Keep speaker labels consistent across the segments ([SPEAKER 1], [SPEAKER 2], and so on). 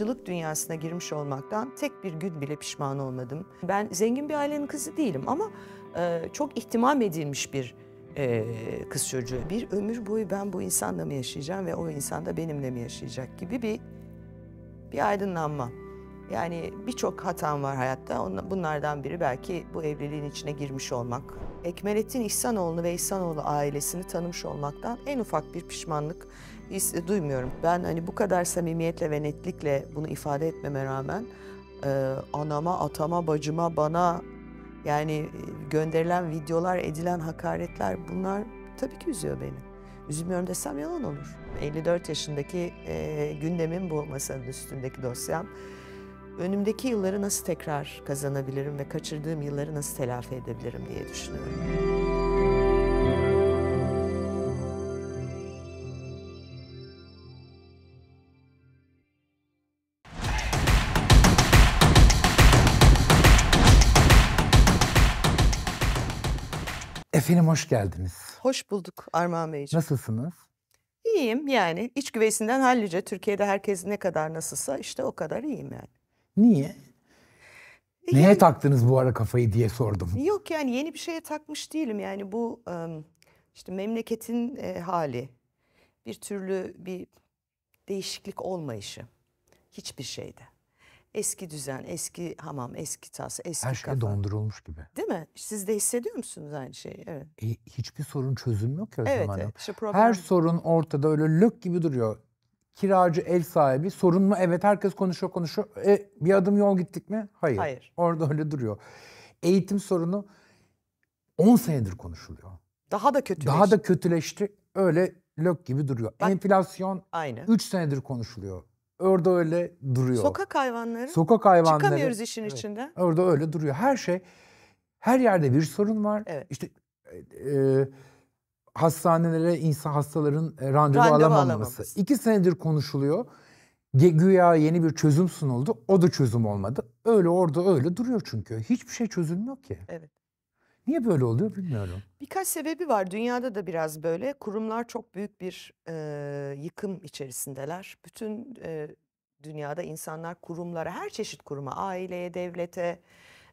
[SPEAKER 1] yayıncılık dünyasına girmiş olmaktan tek bir gün bile pişman olmadım. Ben zengin bir ailenin kızı değilim ama e, çok ihtimam edilmiş bir e, kız çocuğu. Bir ömür boyu ben bu insanla mı yaşayacağım ve o insan da benimle mi yaşayacak gibi bir bir aydınlanma. Yani birçok hatam var hayatta. Bunlardan biri belki bu evliliğin içine girmiş olmak. Ekmelettin İhsanoğlu ve İhsanoğlu ailesini tanımış olmaktan en ufak bir pişmanlık his duymuyorum. Ben hani bu kadar samimiyetle ve netlikle bunu ifade etmeme rağmen e, anama, atama, bacıma, bana yani e, gönderilen videolar, edilen hakaretler bunlar tabii ki üzüyor beni. Üzülmüyorum desem yalan olur. 54 yaşındaki e, gündemin bu masanın üstündeki dosyam. Önümdeki yılları nasıl tekrar kazanabilirim ve kaçırdığım yılları nasıl telafi edebilirim diye düşünüyorum.
[SPEAKER 2] Efendim hoş geldiniz.
[SPEAKER 1] Hoş bulduk Armağan
[SPEAKER 2] Beyciğim. Nasılsınız?
[SPEAKER 1] İyiyim yani iç güveysinden hallice Türkiye'de herkes ne kadar nasılsa işte o kadar iyiyim yani.
[SPEAKER 2] Niye? E, Neye yani, taktınız bu ara kafayı diye sordum.
[SPEAKER 1] Yok yani yeni bir şeye takmış değilim yani bu işte memleketin e, hali bir türlü bir değişiklik olmayışı hiçbir şeyde. Eski düzen, eski hamam, eski
[SPEAKER 2] tas, eski Her şey kafa. dondurulmuş gibi.
[SPEAKER 1] Değil mi? Siz de hissediyor musunuz aynı şeyi? Evet.
[SPEAKER 2] E, hiçbir sorun çözüm yok ya evet, Evet, şu problem... Her sorun ortada öyle lök gibi duruyor. Kiracı, ev sahibi sorun mu? Evet herkes konuşuyor konuşuyor. E, bir adım yol gittik mi? Hayır. Hayır. Orada öyle duruyor. Eğitim sorunu 10 senedir konuşuluyor. Daha da kötüleşti. Daha da kötüleşti. Öyle lök gibi duruyor. Bak, Enflasyon Aynı. 3 senedir konuşuluyor. Orada öyle duruyor. Sokak
[SPEAKER 1] hayvanları. Sokak hayvanları. Çıkamıyoruz işin evet. içinden.
[SPEAKER 2] Orada öyle duruyor. Her şey, her yerde bir sorun var. Evet. İşte e, e hastanelere insan hastaların e, randevu, randevu alamaması. alamaması. İki senedir konuşuluyor. Güya yeni bir çözüm sunuldu. O da çözüm olmadı. Öyle orada öyle duruyor çünkü. Hiçbir şey çözülmüyor ki. Evet. Niye böyle oluyor bilmiyorum.
[SPEAKER 1] Birkaç sebebi var. Dünyada da biraz böyle. Kurumlar çok büyük bir e, yıkım içerisindeler. Bütün e, dünyada insanlar kurumlara, her çeşit kuruma, aileye, devlete,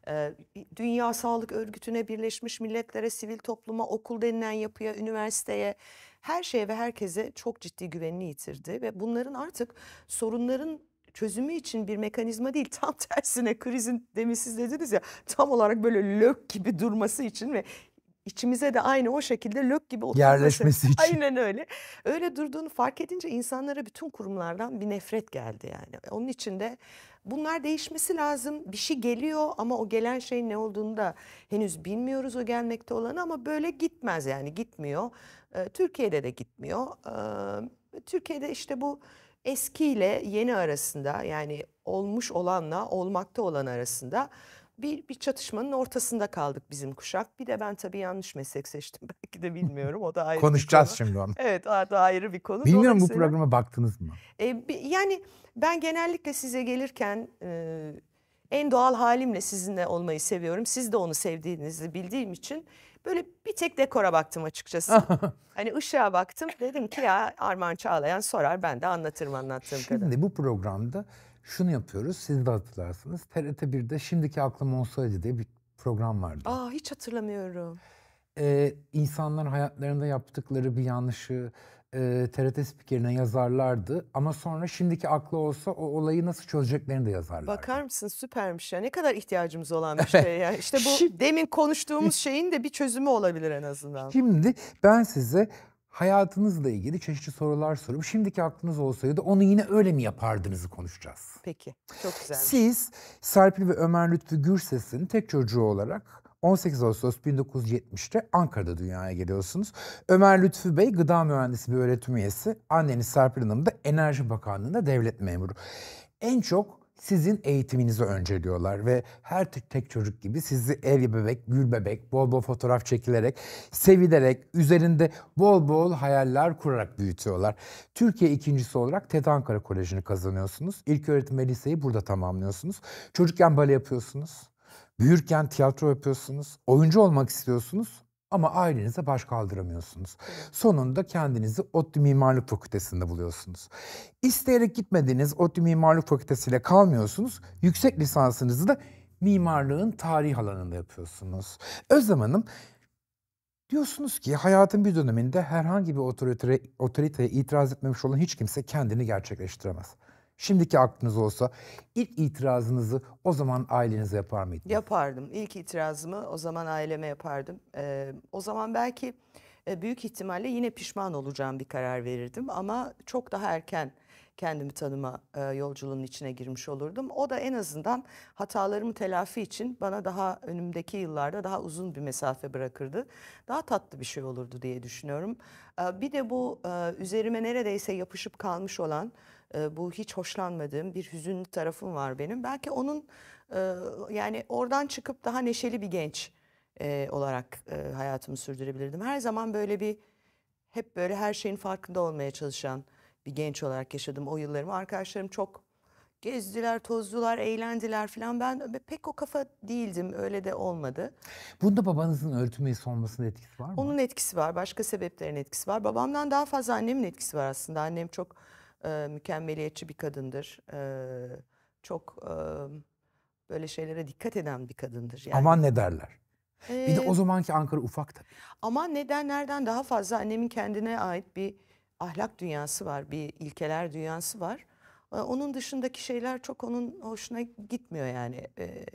[SPEAKER 1] e, Dünya Sağlık Örgütü'ne, Birleşmiş Milletler'e, sivil topluma, okul denilen yapıya, üniversiteye, her şeye ve herkese çok ciddi güvenini yitirdi. Ve bunların artık sorunların çözümü için bir mekanizma değil tam tersine krizin demin siz dediniz ya tam olarak böyle lök gibi durması için ve içimize de aynı o şekilde lök gibi oturması. Yerleşmesi için. Aynen öyle. Öyle durduğunu fark edince insanlara bütün kurumlardan bir nefret geldi yani. Onun için de bunlar değişmesi lazım. Bir şey geliyor ama o gelen şeyin ne olduğunu da henüz bilmiyoruz o gelmekte olanı ama böyle gitmez yani gitmiyor. Türkiye'de de gitmiyor. Türkiye'de işte bu eski ile yeni arasında yani olmuş olanla olmakta olan arasında bir, bir çatışmanın ortasında kaldık bizim kuşak. Bir de ben tabii yanlış meslek seçtim. Belki de bilmiyorum. O da ayrı Konuşacağız bir konu. şimdi onu. Evet o da ayrı bir konu. Bilmiyorum bu programa baktınız mı? E, yani ben genellikle size gelirken e, en doğal halimle sizinle olmayı seviyorum. Siz de onu sevdiğinizi bildiğim için Böyle bir tek dekora baktım açıkçası. hani ışığa baktım dedim ki ya Arman Çağlayan sorar ben de anlatırım anlattığım
[SPEAKER 2] kadar. Şimdi bu programda şunu yapıyoruz siz de hatırlarsınız. TRT 1'de Şimdiki Aklım Olsaydı diye bir program vardı.
[SPEAKER 1] Aa hiç hatırlamıyorum
[SPEAKER 2] e, insanlar hayatlarında yaptıkları bir yanlışı e, TRT spikerine yazarlardı. Ama sonra şimdiki aklı olsa o olayı nasıl çözeceklerini de yazarlardı.
[SPEAKER 1] Bakar mısın süpermiş ya ne kadar ihtiyacımız olan bir şey ya. İşte bu Şimdi, demin konuştuğumuz şeyin de bir çözümü olabilir en azından. Şimdi
[SPEAKER 2] ben size hayatınızla ilgili çeşitli sorular sorup şimdiki aklınız olsaydı onu yine öyle mi yapardınızı konuşacağız. Peki çok güzel. Siz Serpil ve Ömer Lütfü Gürses'in tek çocuğu olarak 18 Ağustos 1970'te Ankara'da dünyaya geliyorsunuz. Ömer Lütfü Bey gıda mühendisi bir öğretim üyesi. Anneniz Serpil Hanım da Enerji Bakanlığı'nda devlet memuru. En çok sizin eğitiminizi önceliyorlar ve her tek, tek çocuk gibi sizi el bebek, gül bebek, bol bol fotoğraf çekilerek, sevilerek, üzerinde bol bol hayaller kurarak büyütüyorlar. Türkiye ikincisi olarak TED Ankara Koleji'ni kazanıyorsunuz. İlk öğretim ve liseyi burada tamamlıyorsunuz. Çocukken bale yapıyorsunuz. Büyürken tiyatro yapıyorsunuz, oyuncu olmak istiyorsunuz ama ailenize baş kaldıramıyorsunuz. Sonunda kendinizi ODTÜ Mimarlık Fakültesi'nde buluyorsunuz. İsteyerek gitmediğiniz ODTÜ Mimarlık Fakültesi'yle kalmıyorsunuz. Yüksek lisansınızı da mimarlığın tarih alanında yapıyorsunuz. Özlem Hanım, diyorsunuz ki hayatın bir döneminde herhangi bir otoriteye, otoriteye itiraz etmemiş olan hiç kimse kendini gerçekleştiremez. Şimdiki aklınız olsa ilk itirazınızı o zaman ailenize yapar mıydınız?
[SPEAKER 1] Yapardım. İlk itirazımı o zaman aileme yapardım. Ee, o zaman belki e, büyük ihtimalle yine pişman olacağım bir karar verirdim. Ama çok daha erken kendimi tanıma e, yolculuğunun içine girmiş olurdum. O da en azından hatalarımı telafi için bana daha önümdeki yıllarda daha uzun bir mesafe bırakırdı. Daha tatlı bir şey olurdu diye düşünüyorum. E, bir de bu e, üzerime neredeyse yapışıp kalmış olan ee, bu hiç hoşlanmadığım bir hüzünlü tarafım var benim. Belki onun e, yani oradan çıkıp daha neşeli bir genç e, olarak e, hayatımı sürdürebilirdim. Her zaman böyle bir hep böyle her şeyin farkında olmaya çalışan bir genç olarak yaşadım o yıllarımı. Arkadaşlarım çok gezdiler, tozdular, eğlendiler falan. Ben pek o kafa değildim. Öyle de olmadı.
[SPEAKER 2] Bunda babanızın örtü üyesi etkisi var mı?
[SPEAKER 1] Onun etkisi var. Başka sebeplerin etkisi var. Babamdan daha fazla annemin etkisi var aslında. Annem çok e, mükemmeliyetçi bir kadındır. E, çok e, böyle şeylere dikkat eden
[SPEAKER 2] bir kadındır. Yani. Aman ne derler. Ee, bir de o zamanki Ankara ufak tabii. neden nereden
[SPEAKER 1] daha fazla annemin kendine ait bir ahlak dünyası var, bir ilkeler dünyası var. E, onun dışındaki şeyler çok onun hoşuna gitmiyor yani. E,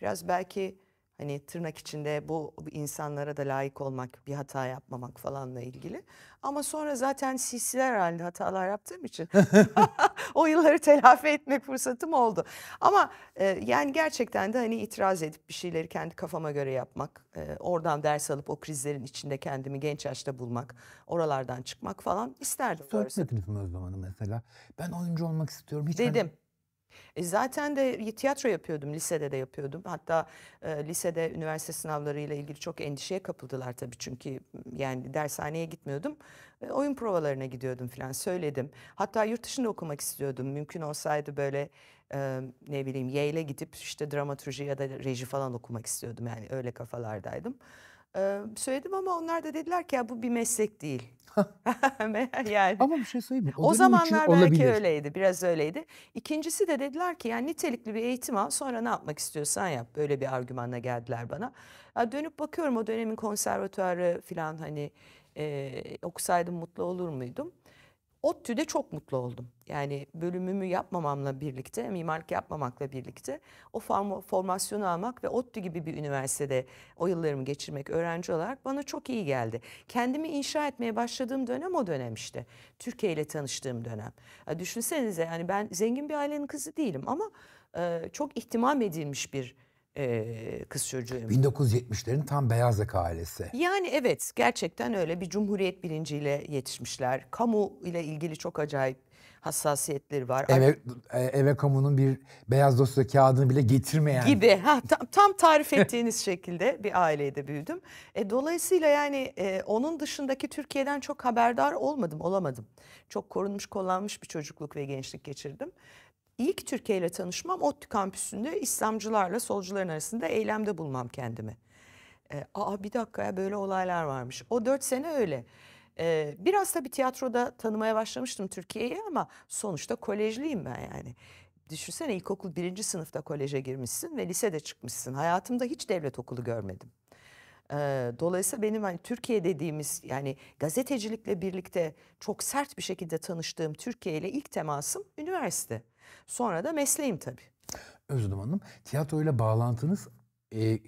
[SPEAKER 1] biraz belki Hani tırnak içinde bu insanlara da layık olmak, bir hata yapmamak falanla ilgili. Ama sonra zaten silsiler halinde hatalar yaptığım için o yılları telafi etmek fırsatım oldu. Ama e, yani gerçekten de hani itiraz edip bir şeyleri kendi kafama göre yapmak, e, oradan ders alıp o krizlerin içinde kendimi genç yaşta bulmak, oralardan çıkmak falan isterdim. Söylemediniz
[SPEAKER 2] mi o zaman mesela? Ben oyuncu olmak istiyorum. Hiç Dedim. Ben...
[SPEAKER 1] E zaten de tiyatro yapıyordum, lisede de yapıyordum. Hatta e, lisede üniversite sınavlarıyla ilgili çok endişeye kapıldılar tabii çünkü yani dershaneye gitmiyordum. E, oyun provalarına gidiyordum falan söyledim. Hatta yurt dışında okumak istiyordum. Mümkün olsaydı böyle e, ne bileyim Yale'e gidip işte dramaturji ya da reji falan okumak istiyordum. Yani öyle kafalardaydım. Ee, söyledim ama onlar da dediler ki ya bu bir meslek değil. yani. Ama bir şey söyleyeyim mi? O, o zamanlar belki olabilir. öyleydi, biraz öyleydi. İkincisi de dediler ki yani nitelikli bir eğitim al, sonra ne yapmak istiyorsan yap. Böyle bir argümanla geldiler bana. Ya dönüp bakıyorum o dönemin konservatuarı falan hani e, okusaydım mutlu olur muydum? ODTÜ'de çok mutlu oldum yani bölümümü yapmamamla birlikte, mimarlık yapmamakla birlikte o form formasyonu almak ve ODTÜ gibi bir üniversitede o yıllarımı geçirmek öğrenci olarak bana çok iyi geldi. Kendimi inşa etmeye başladığım dönem o dönem işte. Türkiye ile tanıştığım dönem. Ya düşünsenize yani ben zengin bir ailenin kızı değilim ama e, çok ihtimam edilmiş bir
[SPEAKER 2] e, kız çocuğuyum. 1970'lerin tam beyaz yaka ailesi.
[SPEAKER 1] Yani evet gerçekten öyle bir cumhuriyet bilinciyle yetişmişler. Kamu ile ilgili çok acayip hassasiyetleri
[SPEAKER 2] var. Eve, e, eve kamunun bir beyaz dosya kağıdını bile getirmeyen.
[SPEAKER 1] Gibi ha, tam, tam tarif ettiğiniz şekilde bir ailede büyüdüm. E, dolayısıyla yani e, onun dışındaki Türkiye'den çok haberdar olmadım, olamadım. Çok korunmuş, kollanmış bir çocukluk ve gençlik geçirdim. İlk Türkiye ile tanışmam ODTÜ kampüsünde İslamcılarla solcuların arasında eylemde bulmam kendimi. E, aa bir dakika ya böyle olaylar varmış. O dört sene öyle. Ee, biraz tabii tiyatroda tanımaya başlamıştım Türkiye'yi ama sonuçta kolejliyim ben yani. Düşünsene ilkokul birinci sınıfta koleje girmişsin ve lisede çıkmışsın. Hayatımda hiç devlet okulu görmedim. Ee, dolayısıyla benim hani Türkiye dediğimiz yani gazetecilikle birlikte çok sert bir şekilde tanıştığım Türkiye ile ilk temasım üniversite. Sonra
[SPEAKER 2] da mesleğim tabii. Özlem Hanım, tiyatroyla bağlantınız e,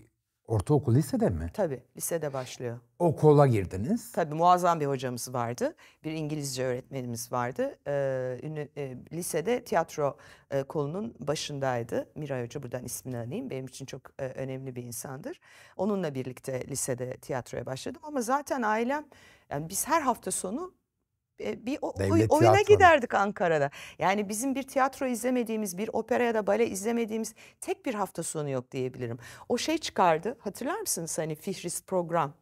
[SPEAKER 2] Ortaokul lisede mi? Tabii lisede başlıyor. Okula girdiniz.
[SPEAKER 1] Tabii muazzam bir hocamız vardı. Bir İngilizce öğretmenimiz vardı. Ee, ünlü, e, lisede tiyatro e, kolunun başındaydı. Miray Hoca buradan ismini anayım. Benim için çok e, önemli bir insandır. Onunla birlikte lisede tiyatroya başladım. Ama zaten ailem yani biz her hafta sonu bir Devlet oyuna tiyatro. giderdik Ankara'da. Yani bizim bir tiyatro izlemediğimiz, bir opera ya da bale izlemediğimiz tek bir hafta sonu yok diyebilirim. O şey çıkardı. Hatırlar mısınız hani Fihrist program?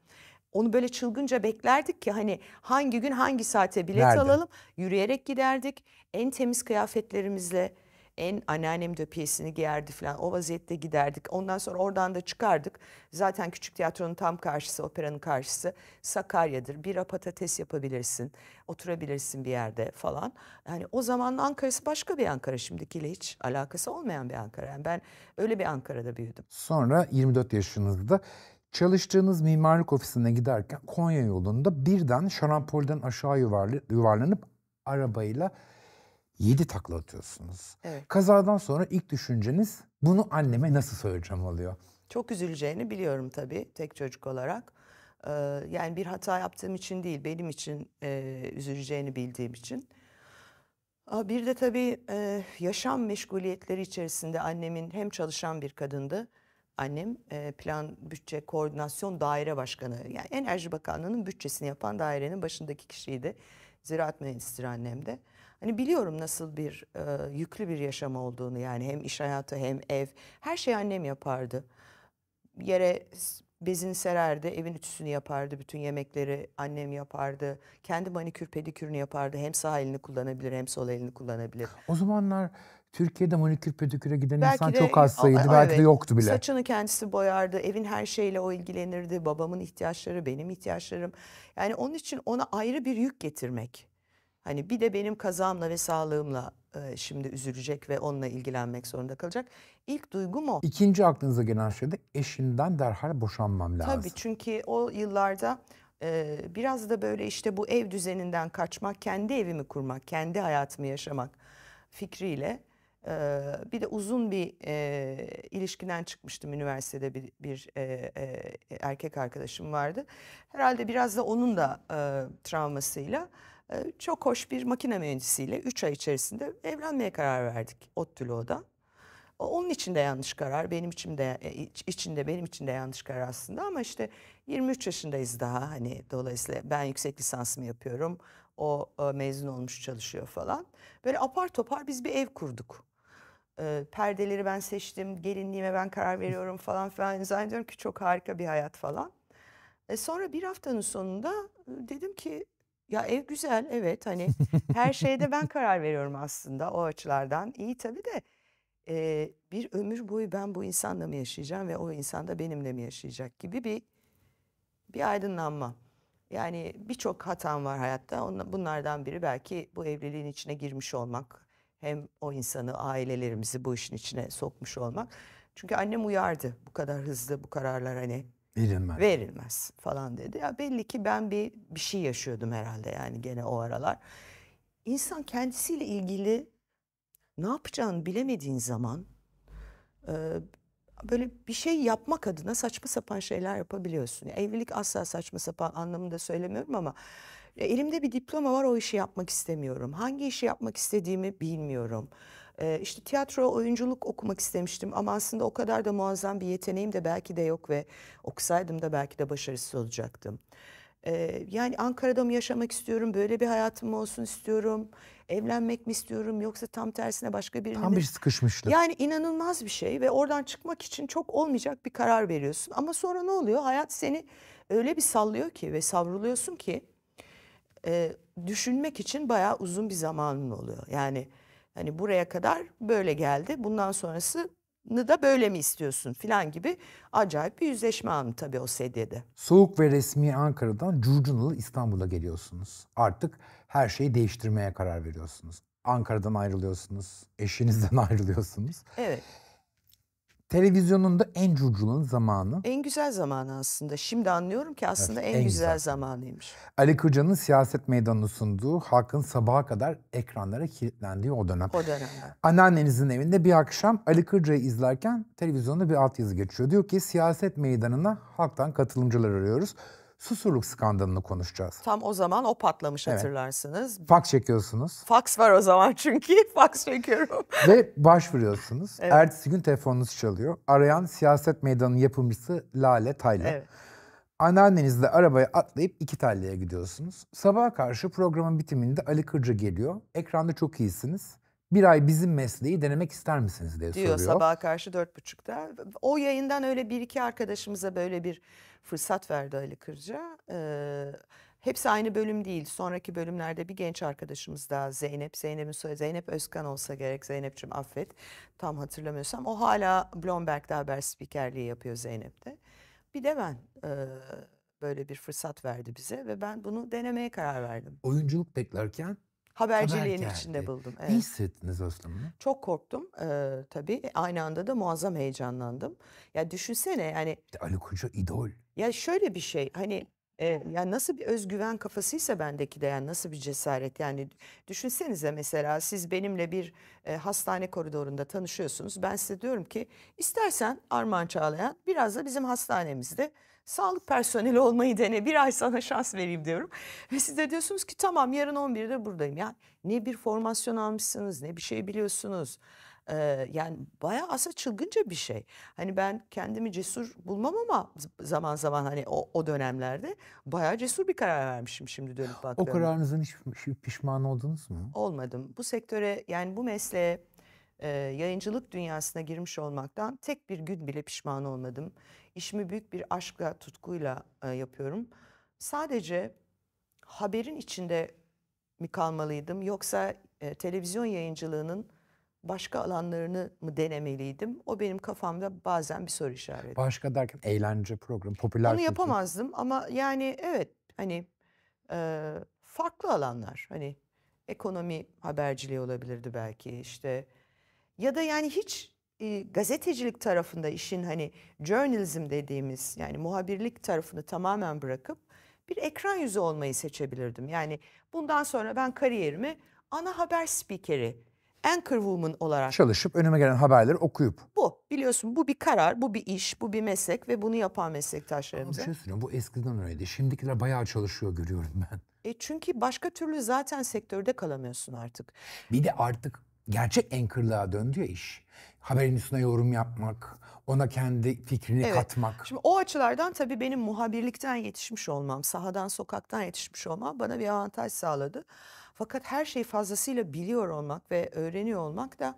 [SPEAKER 1] Onu böyle çılgınca beklerdik ki hani hangi gün hangi saate bilet Nerede? alalım. Yürüyerek giderdik. En temiz kıyafetlerimizle en anneannem de piyesini giyerdi falan. O vaziyette giderdik. Ondan sonra oradan da çıkardık. Zaten küçük tiyatronun tam karşısı, operanın karşısı Sakarya'dır. Bira patates yapabilirsin. Oturabilirsin bir yerde falan. Yani o zamanla Ankara'sı başka bir Ankara şimdikiyle hiç alakası olmayan bir Ankara. Yani ben öyle bir Ankara'da büyüdüm.
[SPEAKER 2] Sonra 24 yaşınızda Çalıştığınız mimarlık ofisine giderken Konya yolunda birden şarampolden aşağı yuvarlanıp arabayla 7 takla atıyorsunuz. Evet. Kazadan sonra ilk düşünceniz bunu anneme nasıl söyleyeceğim oluyor.
[SPEAKER 1] Çok üzüleceğini biliyorum tabii tek çocuk olarak. Ee, yani bir hata yaptığım için değil benim için e, üzüleceğini bildiğim için. Bir de tabii e, yaşam meşguliyetleri içerisinde annemin hem çalışan bir kadındı. Annem e, plan bütçe koordinasyon daire başkanı yani Enerji Bakanlığı'nın bütçesini yapan dairenin başındaki kişiydi. Ziraat mühendisidir annem de. Hani biliyorum nasıl bir e, yüklü bir yaşam olduğunu yani hem iş hayatı hem ev her şeyi annem yapardı. Yere bezini sererdi, evin ütüsünü yapardı, bütün yemekleri annem yapardı. Kendi manikür pedikürünü yapardı. Hem sağ elini kullanabilir hem sol elini kullanabilir.
[SPEAKER 2] O zamanlar Türkiye'de manikür pediküre giden belki insan de, çok az sayıydı. belki evet, de yoktu bile.
[SPEAKER 1] Saçını kendisi boyardı. Evin her şeyle o ilgilenirdi. Babamın ihtiyaçları, benim ihtiyaçlarım. Yani onun için ona ayrı bir yük getirmek Hani bir de benim kazamla ve sağlığımla e, şimdi üzülecek ve onunla ilgilenmek zorunda kalacak. İlk duygum o.
[SPEAKER 2] İkinci aklınıza gelen şey de eşinden derhal boşanmam lazım. Tabii
[SPEAKER 1] çünkü o yıllarda e, biraz da böyle işte bu ev düzeninden kaçmak, kendi evimi kurmak, kendi hayatımı yaşamak fikriyle e, bir de uzun bir ilişkiden çıkmıştım üniversitede bir, bir erkek arkadaşım vardı. Herhalde biraz da onun da e, travmasıyla ee, çok hoş bir makine mühendisiyle 3 ay içerisinde evlenmeye karar verdik ODTÜ'lüğü'da. Onun için de yanlış karar, benim için de e, içinde benim için de yanlış karar aslında ama işte 23 yaşındayız daha hani dolayısıyla ben yüksek lisansımı yapıyorum. O e, mezun olmuş çalışıyor falan. Böyle apar topar biz bir ev kurduk. Ee, perdeleri ben seçtim, gelinliğime ben karar veriyorum falan filan. Zannediyorum ki çok harika bir hayat falan. E sonra bir haftanın sonunda ıı, dedim ki ya ev güzel evet hani her şeyde ben karar veriyorum aslında o açılardan. İyi tabii de e, bir ömür boyu ben bu insanla mı yaşayacağım ve o insan da benimle mi yaşayacak gibi bir bir aydınlanma. Yani birçok hatam var hayatta. Bunlardan biri belki bu evliliğin içine girmiş olmak. Hem o insanı, ailelerimizi bu işin içine sokmuş olmak. Çünkü annem uyardı bu kadar hızlı bu kararlar hani Verilmez. Verilmez falan dedi. Ya belli ki ben bir bir şey yaşıyordum herhalde yani gene o aralar. İnsan kendisiyle ilgili ne yapacağını bilemediğin zaman e, böyle bir şey yapmak adına saçma sapan şeyler yapabiliyorsun. Yani evlilik asla saçma sapan anlamında söylemiyorum ama elimde bir diploma var o işi yapmak istemiyorum. Hangi işi yapmak istediğimi bilmiyorum. E, işte tiyatro, oyunculuk okumak istemiştim ama aslında o kadar da muazzam bir yeteneğim de belki de yok ve okusaydım da belki de başarısız olacaktım. E, yani Ankara'da mı yaşamak istiyorum, böyle bir hayatım olsun istiyorum, evlenmek mi istiyorum yoksa tam tersine başka birinin... Tam bir
[SPEAKER 2] sıkışmışlık.
[SPEAKER 1] Yani inanılmaz bir şey ve oradan çıkmak için çok olmayacak bir karar veriyorsun. Ama sonra ne oluyor? Hayat seni öyle bir sallıyor ki ve savruluyorsun ki... E, düşünmek için bayağı uzun bir zamanın oluyor. Yani Hani buraya kadar böyle geldi. Bundan sonrasını da böyle mi istiyorsun filan gibi acayip bir yüzleşme anı tabii o sedyede.
[SPEAKER 2] Soğuk ve resmi Ankara'dan curcunalı İstanbul'a geliyorsunuz. Artık her şeyi değiştirmeye karar veriyorsunuz. Ankara'dan ayrılıyorsunuz, eşinizden ayrılıyorsunuz. Evet. Televizyonun da en curculanın zamanı.
[SPEAKER 1] En güzel zamanı aslında. Şimdi anlıyorum ki aslında evet, en, en güzel, güzel zamanıymış.
[SPEAKER 2] Ali Kırca'nın siyaset meydanını sunduğu, halkın sabaha kadar ekranlara kilitlendiği o dönem. O dönem. Anneannenizin evinde bir akşam Ali Kırca'yı izlerken televizyonda bir altyazı geçiyor. Diyor ki siyaset meydanına halktan katılımcılar arıyoruz. Susurluk skandalını konuşacağız.
[SPEAKER 1] Tam o zaman o patlamış evet. hatırlarsınız.
[SPEAKER 2] Fax çekiyorsunuz.
[SPEAKER 1] Fax var o zaman çünkü Fax çekiyorum.
[SPEAKER 2] Ve başvuruyorsunuz. Evet. Ertesi gün telefonunuz çalıyor. Arayan siyaset meydanı yapımcısı Lale Taylan. Evet. Anneannenizle arabaya atlayıp iki telleye gidiyorsunuz. Sabaha karşı programın bitiminde Ali Kırcı geliyor. Ekranda çok iyisiniz bir ay bizim mesleği denemek ister misiniz diye diyor, soruyor. Sabah
[SPEAKER 1] karşı dört buçukta. O yayından öyle bir iki arkadaşımıza böyle bir fırsat verdi Ali Kırca. Ee, hepsi aynı bölüm değil. Sonraki bölümlerde bir genç arkadaşımız daha Zeynep. Zeynep'in soyu Zeynep Özkan olsa gerek. Zeynep'ciğim affet. Tam hatırlamıyorsam. O hala Bloomberg'da haber spikerliği yapıyor Zeynep'te. Bir de ben e, böyle bir fırsat verdi bize ve ben bunu denemeye karar verdim. Oyunculuk beklerken haberciliğin Haber içinde buldum. Evet. Ne
[SPEAKER 2] hissettiniz aslında?
[SPEAKER 1] Çok korktum ee, tabii. E, aynı anda da muazzam heyecanlandım. Ya düşünsene yani. İşte
[SPEAKER 2] Ali Koca idol.
[SPEAKER 1] Ya şöyle bir şey hani e, yani nasıl bir özgüven kafasıysa bendeki de yani nasıl bir cesaret yani düşünsenize mesela siz benimle bir e, hastane koridorunda tanışıyorsunuz. Ben size diyorum ki istersen Armağan Çağlayan biraz da bizim hastanemizde sağlık personeli olmayı dene bir ay sana şans vereyim diyorum. Ve siz de diyorsunuz ki tamam yarın 11'de buradayım. Yani ne bir formasyon almışsınız ne bir şey biliyorsunuz. Ee, yani bayağı asa çılgınca bir şey. Hani ben kendimi cesur bulmam ama zaman zaman hani o, o dönemlerde bayağı cesur bir karar vermişim şimdi dönüp bakıyorum. O kararınızın
[SPEAKER 2] hiç pişman oldunuz mu?
[SPEAKER 1] Olmadım. Bu sektöre yani bu mesleğe e, yayıncılık dünyasına girmiş olmaktan tek bir gün bile pişman olmadım. İşimi büyük bir aşkla, tutkuyla e, yapıyorum. Sadece haberin içinde mi kalmalıydım yoksa e, televizyon yayıncılığının başka alanlarını mı denemeliydim? O benim kafamda bazen bir soru işareti.
[SPEAKER 2] Başka derken eğlence programı, popüler Bunu
[SPEAKER 1] yapamazdım kültür. ama yani evet hani e, farklı alanlar. Hani ekonomi haberciliği olabilirdi belki işte ya da yani hiç e, gazetecilik tarafında işin hani journalism dediğimiz yani muhabirlik tarafını tamamen bırakıp bir ekran yüzü olmayı seçebilirdim. Yani bundan sonra ben kariyerimi ana haber spikeri, anchor woman olarak
[SPEAKER 2] çalışıp önüme gelen haberleri okuyup.
[SPEAKER 1] Bu biliyorsun bu bir karar, bu bir iş, bu bir meslek ve bunu yapan meslektaşlarımıza. Ama bir şey
[SPEAKER 2] söyleyeyim bu eskiden öyleydi. Şimdikiler bayağı çalışıyor görüyorum ben. E çünkü başka türlü zaten
[SPEAKER 1] sektörde kalamıyorsun artık.
[SPEAKER 2] Bir de artık gerçek enkırlığa döndü ya iş. Haberin üstüne yorum yapmak, ona kendi fikrini evet. katmak.
[SPEAKER 1] Şimdi o açılardan tabii benim muhabirlikten yetişmiş olmam, sahadan sokaktan yetişmiş olmam bana bir avantaj sağladı. Fakat her şeyi fazlasıyla biliyor olmak ve öğreniyor olmak da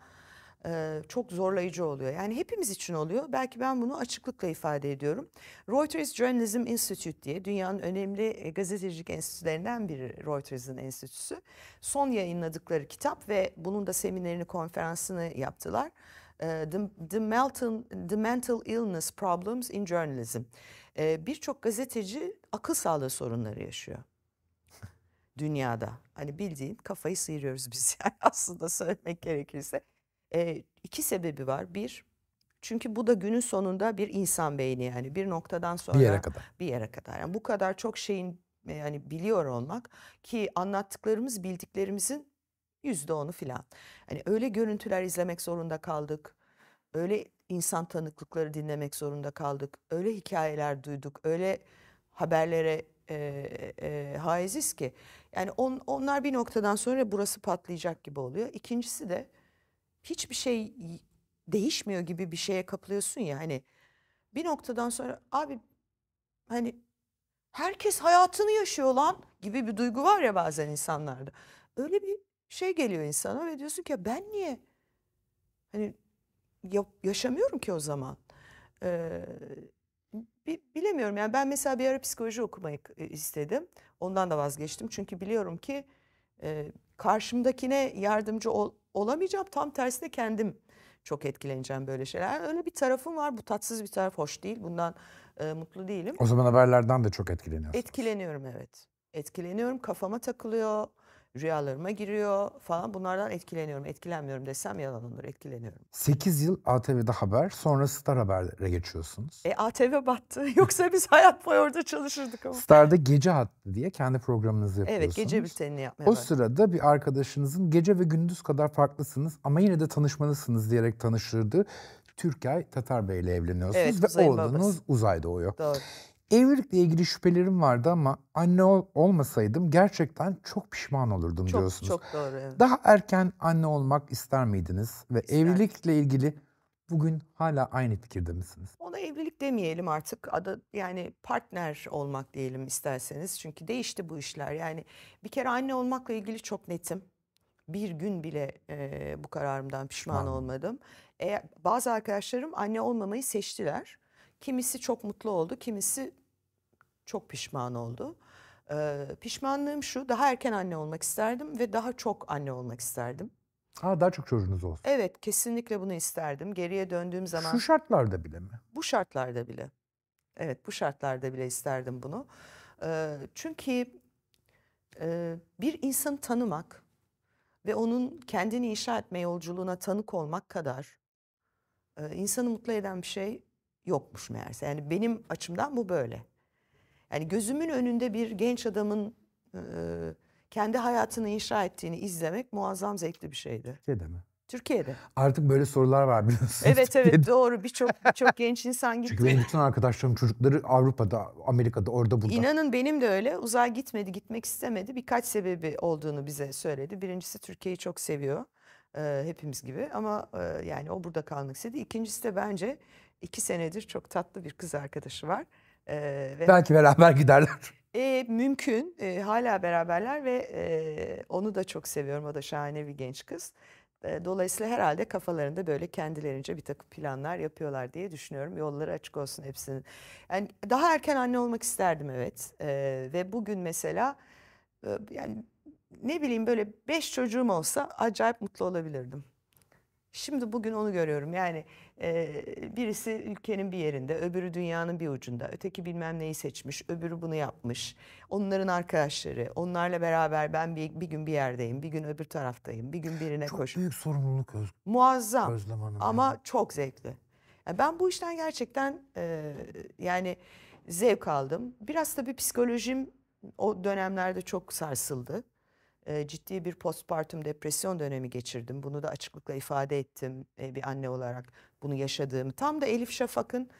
[SPEAKER 1] e, çok zorlayıcı oluyor. Yani hepimiz için oluyor. Belki ben bunu açıklıkla ifade ediyorum. Reuters Journalism Institute diye dünyanın önemli e, gazetecilik enstitülerinden biri Reuters'ın enstitüsü. Son yayınladıkları kitap ve bunun da seminerini, konferansını yaptılar. E, the, the, mental, the Mental Illness Problems in Journalism. E, birçok gazeteci akıl sağlığı sorunları yaşıyor dünyada. Hani bildiğin kafayı sıyırıyoruz biz yani aslında söylemek gerekirse. E, iki sebebi var. Bir, çünkü bu da günün sonunda bir insan beyni yani bir noktadan sonra bir yere kadar. Bir yere kadar. Yani bu kadar çok şeyin yani e, biliyor olmak ki anlattıklarımız bildiklerimizin yüzde onu filan. Hani öyle görüntüler izlemek zorunda kaldık. Öyle insan tanıklıkları dinlemek zorunda kaldık. Öyle hikayeler duyduk. Öyle haberlere e, e, haiziz ki. Yani on, onlar bir noktadan sonra burası patlayacak gibi oluyor. İkincisi de hiçbir şey değişmiyor gibi bir şeye kapılıyorsun ya hani bir noktadan sonra abi hani herkes hayatını yaşıyor lan gibi bir duygu var ya bazen insanlarda. Öyle bir şey geliyor insana ve diyorsun ki ben niye hani yaşamıyorum ki o zaman. Ee, bilemiyorum yani ben mesela bir ara psikoloji okumayı e, istedim. Ondan da vazgeçtim çünkü biliyorum ki karşımdakine yardımcı ol, olamayacağım. Tam tersine kendim çok etkileneceğim böyle şeyler. Öyle bir tarafım var. Bu tatsız bir taraf hoş değil. Bundan e, mutlu değilim. O zaman
[SPEAKER 2] haberlerden de çok etkileniyorsun.
[SPEAKER 1] Etkileniyorum evet. Etkileniyorum. Kafama takılıyor rüyalarıma giriyor falan. Bunlardan etkileniyorum. Etkilenmiyorum desem yalan olur. Etkileniyorum.
[SPEAKER 2] 8 yıl ATV'de haber sonra Star Haber'e geçiyorsunuz.
[SPEAKER 1] E ATV battı. Yoksa biz hayat boyu orada çalışırdık ama.
[SPEAKER 2] Star'da gece hattı diye kendi programınızı yapıyorsunuz. Evet gece bültenini yapmaya O başladım. sırada bir arkadaşınızın gece ve gündüz kadar farklısınız ama yine de tanışmalısınız diyerek tanışırdı. Türkay Tatar Bey ile evleniyorsunuz Evet, ve oğlunuz babası. Uzay doğuyor. Doğru. Evlilikle ilgili şüphelerim vardı ama anne ol, olmasaydım gerçekten çok pişman olurdum çok, diyorsunuz. Çok doğru. Evet. Daha erken anne olmak ister miydiniz ve İster. evlilikle ilgili bugün hala aynı fikirde misiniz?
[SPEAKER 1] Ona evlilik demeyelim artık. Adı yani partner olmak diyelim isterseniz. Çünkü değişti bu işler. Yani bir kere anne olmakla ilgili çok netim. Bir gün bile e, bu kararımdan pişman Anladım. olmadım. E, bazı arkadaşlarım anne olmamayı seçtiler. Kimisi çok mutlu oldu, kimisi çok pişman oldu. Ee, pişmanlığım şu, daha erken anne olmak isterdim ve daha çok anne olmak isterdim.
[SPEAKER 2] Ha daha çok çocuğunuz olsun.
[SPEAKER 1] Evet, kesinlikle bunu isterdim. Geriye döndüğüm zaman... Şu
[SPEAKER 2] şartlarda bile mi?
[SPEAKER 1] Bu şartlarda bile. Evet, bu şartlarda bile isterdim bunu. Ee, çünkü e, bir insanı tanımak ve onun kendini inşa etme yolculuğuna tanık olmak kadar e, insanı mutlu eden bir şey yokmuş meğerse. Yani benim açımdan bu böyle. Yani gözümün önünde bir genç adamın e, kendi hayatını inşa ettiğini izlemek muazzam zevkli bir
[SPEAKER 2] şeydi. Türkiye'de mi? Türkiye'de. Artık böyle sorular var biliyorsunuz. Evet evet
[SPEAKER 1] doğru birçok çok genç insan gitti. Çünkü benim
[SPEAKER 2] bütün arkadaşlarım çocukları Avrupa'da, Amerika'da, orada burada.
[SPEAKER 1] İnanın benim de öyle. Uzay gitmedi, gitmek istemedi. Birkaç sebebi olduğunu bize söyledi. Birincisi Türkiye'yi çok seviyor. E, hepimiz gibi ama e, yani o burada kalmak istedi. İkincisi de bence iki senedir çok tatlı bir kız arkadaşı var. Ee, ve Belki beraber giderler. E, mümkün. E, hala beraberler ve e, onu da çok seviyorum. O da şahane bir genç kız. E, dolayısıyla herhalde kafalarında böyle kendilerince bir takım planlar yapıyorlar diye düşünüyorum. Yolları açık olsun hepsinin. Yani daha erken anne olmak isterdim evet. E, ve bugün mesela e, yani ne bileyim böyle beş çocuğum olsa acayip mutlu olabilirdim. Şimdi bugün onu görüyorum. Yani ee, birisi ülkenin bir yerinde, öbürü dünyanın bir ucunda, öteki bilmem neyi seçmiş, öbürü bunu yapmış. Onların arkadaşları, onlarla beraber ben bir, bir gün bir yerdeyim, bir gün öbür taraftayım, bir gün birine çok koş. Çok büyük sorumluluk öz Muazzam Özlem Hanım ama yani. çok zevkli. Yani ben bu işten gerçekten e, yani zevk aldım. Biraz tabii psikolojim o dönemlerde çok sarsıldı e, ciddi bir postpartum depresyon dönemi geçirdim. Bunu da açıklıkla ifade ettim e, bir anne olarak bunu yaşadığımı Tam da Elif Şafak'ın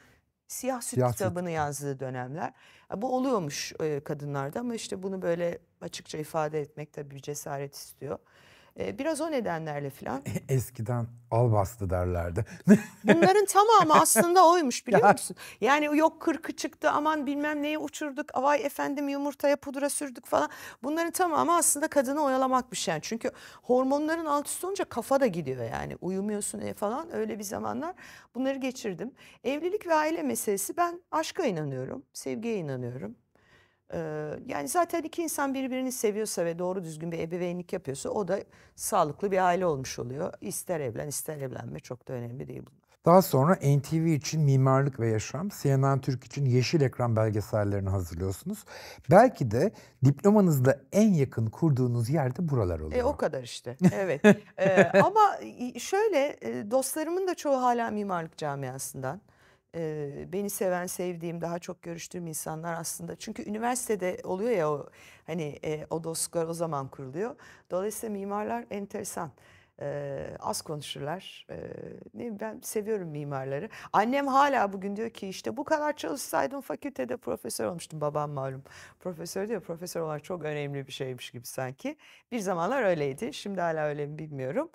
[SPEAKER 1] Siyah Süt Siyah kitabını süt. yazdığı dönemler. Bu oluyormuş e, kadınlarda ama işte bunu böyle açıkça ifade etmek tabii bir cesaret istiyor. Ee, biraz o nedenlerle falan.
[SPEAKER 2] E, eskiden al bastı derlerdi. Bunların tamamı aslında oymuş biliyor musun?
[SPEAKER 1] Yani yok kırkı çıktı aman bilmem neye uçurduk. Avay efendim yumurtaya pudra sürdük falan. Bunların tamamı aslında kadını oyalamakmış Yani çünkü hormonların alt üst olunca kafa da gidiyor yani. Uyumuyorsun e falan öyle bir zamanlar. Bunları geçirdim. Evlilik ve aile meselesi ben aşka inanıyorum. Sevgiye inanıyorum. Yani zaten iki insan birbirini seviyorsa ve doğru düzgün bir ebeveynlik yapıyorsa o da sağlıklı bir aile olmuş oluyor. İster evlen ister evlenme çok da önemli değil bunlar.
[SPEAKER 2] Daha sonra NTV için Mimarlık ve Yaşam, CNN Türk için Yeşil Ekran belgesellerini hazırlıyorsunuz. Belki de diplomanızla en yakın kurduğunuz yerde buralar oluyor. E,
[SPEAKER 1] o kadar işte, evet. ee, ama şöyle dostlarımın da çoğu hala mimarlık camiasından beni seven, sevdiğim, daha çok görüştüğüm insanlar aslında. Çünkü üniversitede oluyor ya o hani o dostluklar o zaman kuruluyor. Dolayısıyla mimarlar enteresan. az konuşurlar. ne ben seviyorum mimarları. Annem hala bugün diyor ki işte bu kadar çalışsaydım fakültede profesör olmuştum. Babam malum profesör diyor. Profesör olmak çok önemli bir şeymiş gibi sanki. Bir zamanlar öyleydi. Şimdi hala öyle mi bilmiyorum.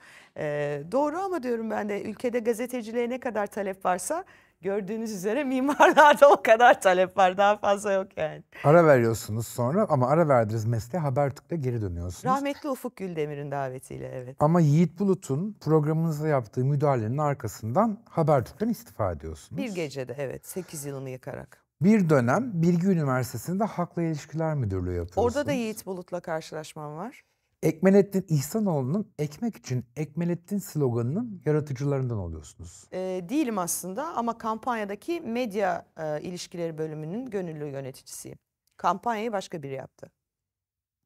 [SPEAKER 1] doğru ama diyorum ben de ülkede gazeteciliğe ne kadar talep varsa Gördüğünüz üzere mimarlarda o kadar talep var. Daha fazla yok yani.
[SPEAKER 2] Ara veriyorsunuz sonra ama ara verdiniz mesleğe Habertürk'te geri dönüyorsunuz.
[SPEAKER 1] Rahmetli Ufuk Güldemir'in davetiyle evet.
[SPEAKER 2] Ama Yiğit Bulut'un programınıza yaptığı müdahalenin arkasından Habertürk'ten istifa ediyorsunuz. Bir
[SPEAKER 1] gecede evet 8 yılını yıkarak.
[SPEAKER 2] Bir dönem Bilgi Üniversitesi'nde Hakla İlişkiler Müdürlüğü yapıyorsunuz.
[SPEAKER 1] Orada da Yiğit Bulut'la karşılaşmam var.
[SPEAKER 2] Ekmelettin İhsanoğlu'nun ekmek için Ekmelettin sloganının yaratıcılarından oluyorsunuz.
[SPEAKER 1] E, değilim aslında ama kampanyadaki medya e, ilişkileri bölümünün gönüllü yöneticisiyim. Kampanyayı başka biri yaptı.